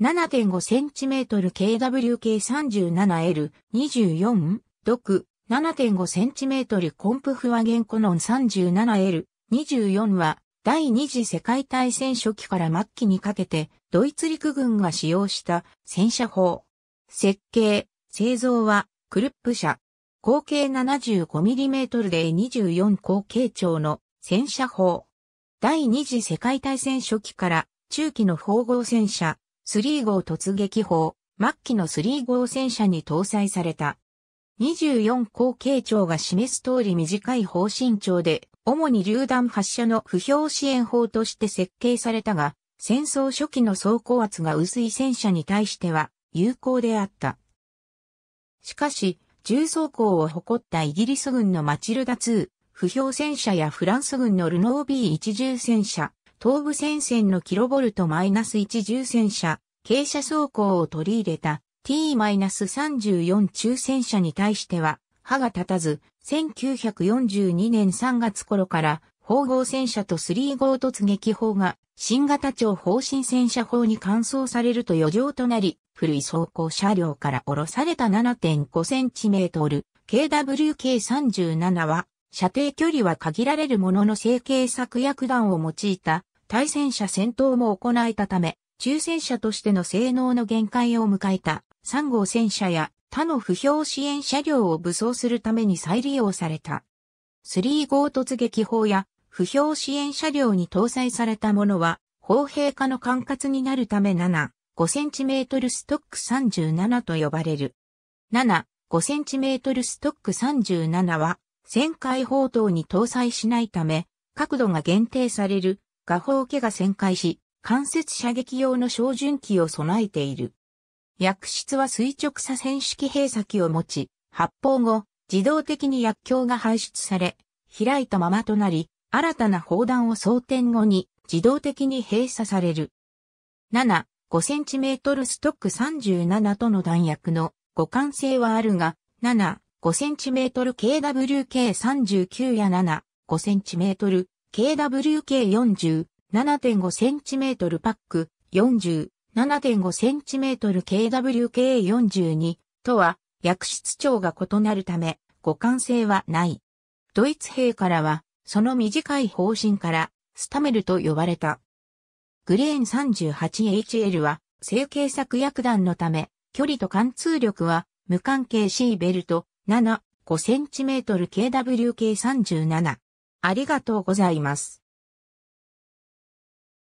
7.5センチメートル KWK37L24 毒7.5センチメートルコンプフワゲンコノン 37L24 は第二次世界大戦初期から末期にかけてドイツ陸軍が使用した戦車砲。設計、製造はクルップ車。口径 75mm で24口径長の戦車砲。第二次世界大戦初期から中期の縫合戦車3号突撃砲、末期の3号戦車に搭載された。24口径長が示す通り短い方針長で、主に榴弾発射の不評支援砲として設計されたが、戦争初期の走行圧が薄い戦車に対しては有効であった。しかし、重装甲を誇ったイギリス軍のマチルダ2、不評戦車やフランス軍のルノー B1 重戦車、東部戦線のキロボルト -1 重戦車、傾斜走行を取り入れた T-34 中戦車に対しては、歯が立たず、1942年3月頃から、砲号戦車と3号突撃砲が、新型超砲針戦車砲に換装されると余剰となり、古い装甲車両から下ろされた 7.5cm、KWK37 は、射程距離は限られるものの成形作薬弾を用いた対戦車戦闘も行えたため、中戦車としての性能の限界を迎えた3号戦車や他の不評支援車両を武装するために再利用された。3号突撃砲や不評支援車両に搭載されたものは、砲兵化の管轄になるため7、5センチメートルストック37と呼ばれる。7、5センチメートルストック37は、旋回砲塔に搭載しないため、角度が限定される画法家が旋回し、関節射撃用の照準器を備えている。薬室は垂直左線式閉鎖器を持ち、発砲後、自動的に薬莢が排出され、開いたままとなり、新たな砲弾を装填後に自動的に閉鎖される。7、5cm ストック37との弾薬の互換性はあるが、7、5cm KWK39 や7、5cm KWK40、7.5cm パック、40、7.5cm KWK42 とは、薬室長が異なるため、互換性はない。ドイツ兵からは、その短い方針から、スタメルと呼ばれた。グレーン 38HL は、成形作薬弾のため、距離と貫通力は、無関係 C ベルト、7、5cm KWK37。ありがとうございます。